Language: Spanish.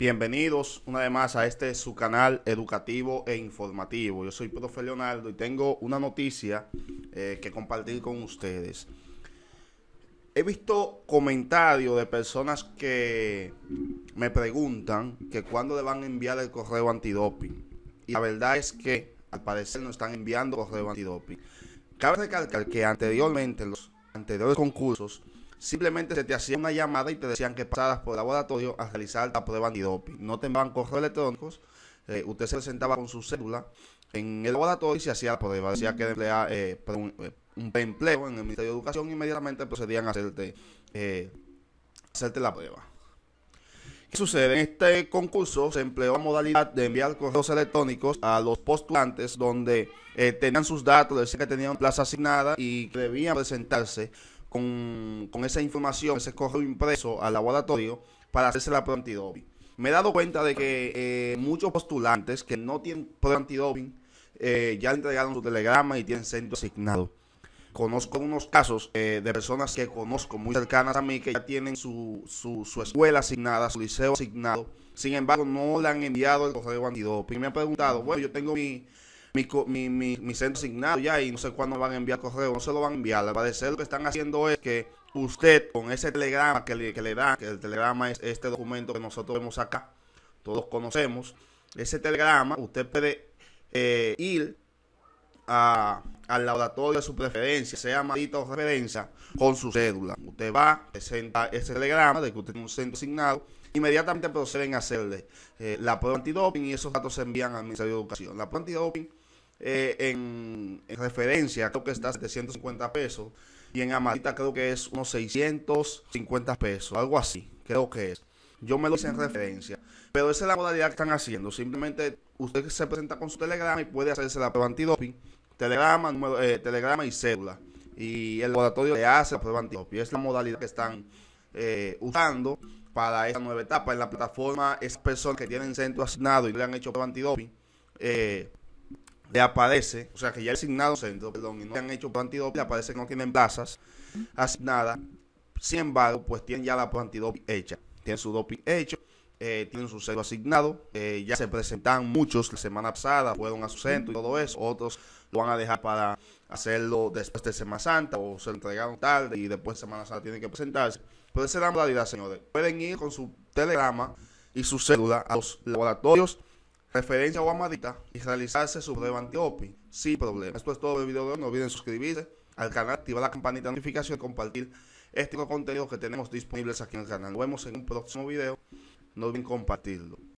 Bienvenidos una vez más a este su canal educativo e informativo. Yo soy profe Leonardo y tengo una noticia eh, que compartir con ustedes. He visto comentarios de personas que me preguntan que cuándo le van a enviar el correo antidoping. Y la verdad es que al parecer no están enviando correo antidoping. Cabe recalcar que anteriormente, en los anteriores concursos, Simplemente se te hacía una llamada y te decían que pasaras por el laboratorio a realizar la prueba antidoping. No te enviaban correos electrónicos. Eh, usted se presentaba con su cédula en el laboratorio y se hacía la prueba. Decía que emplear eh, eh, un, empleo en el Ministerio de Educación. Inmediatamente procedían a hacerte, hacerte la prueba. ¿Qué sucede? En este concurso se empleó la modalidad de enviar correos electrónicos a los postulantes donde tenían sus datos, decían que tenían plaza asignada y que debían presentarse con, esa información, se correo impreso al laboratorio para hacerse la prueba antidoping. Me he dado cuenta de que eh, muchos postulantes que no tienen prueba antidoping eh, ya le entregaron su telegrama y tienen centro asignado. Conozco unos casos eh, de personas que conozco muy cercanas a mí que ya tienen su, su, su escuela asignada, su liceo asignado. Sin embargo, no le han enviado el correo antidoping. Me han preguntado, bueno, yo tengo mi, mi, mi, mi, mi centro asignado ya y no sé cuándo van a enviar correo, no se lo van a enviar. Al parecer lo que están haciendo es que usted con ese telegrama que le, que le dan, que el telegrama es este documento que nosotros vemos acá, todos conocemos, ese telegrama usted puede eh, ir a, al laboratorio de su preferencia, sea maldito o referencia, con su cédula. Usted va, presenta ese telegrama de que usted tiene un centro asignado, inmediatamente proceden a hacerle eh, la prueba antidoping y esos datos se envían al Ministerio de Educación. La prueba antidoping eh, en, referencia, creo que está a 750 pesos. Y en Amarita creo que es unos 650 pesos, algo así, creo que es. Yo me lo hice en referencia. Pero esa es la modalidad que están haciendo. Simplemente usted se presenta con su telegrama y puede hacerse la prueba antidoping. Telegrama, eh, telegrama y cédula. Y el laboratorio le hace la prueba antidoping. Es la modalidad que están eh, usando para esta nueva etapa. En la plataforma, esas personas que tienen centro asignado y le han hecho prueba antidoping, le aparece, o sea que ya asignado centro, perdón, y no han hecho plantido, le aparece que no tienen plazas asignadas. Sin embargo, pues tienen ya la plantido hecha, tienen su doping hecho, eh, tienen su centro asignado, eh, ya se presentan muchos la semana pasada, fueron a su centro y todo eso, otros lo van a dejar para hacerlo después de Semana Santa o se entregaron tarde y después de Semana Santa tienen que presentarse. Pero esa es la modalidad, señores. Pueden ir con su telegrama y su cédula a los laboratorios referencia o amadita y realizarse su prueba antiopi sin problema. Esto es todo el video de hoy. No olviden suscribirse al canal, activar la campanita de notificación y compartir este contenido que tenemos disponibles aquí en el canal. Nos vemos en un próximo video. No olviden compartirlo.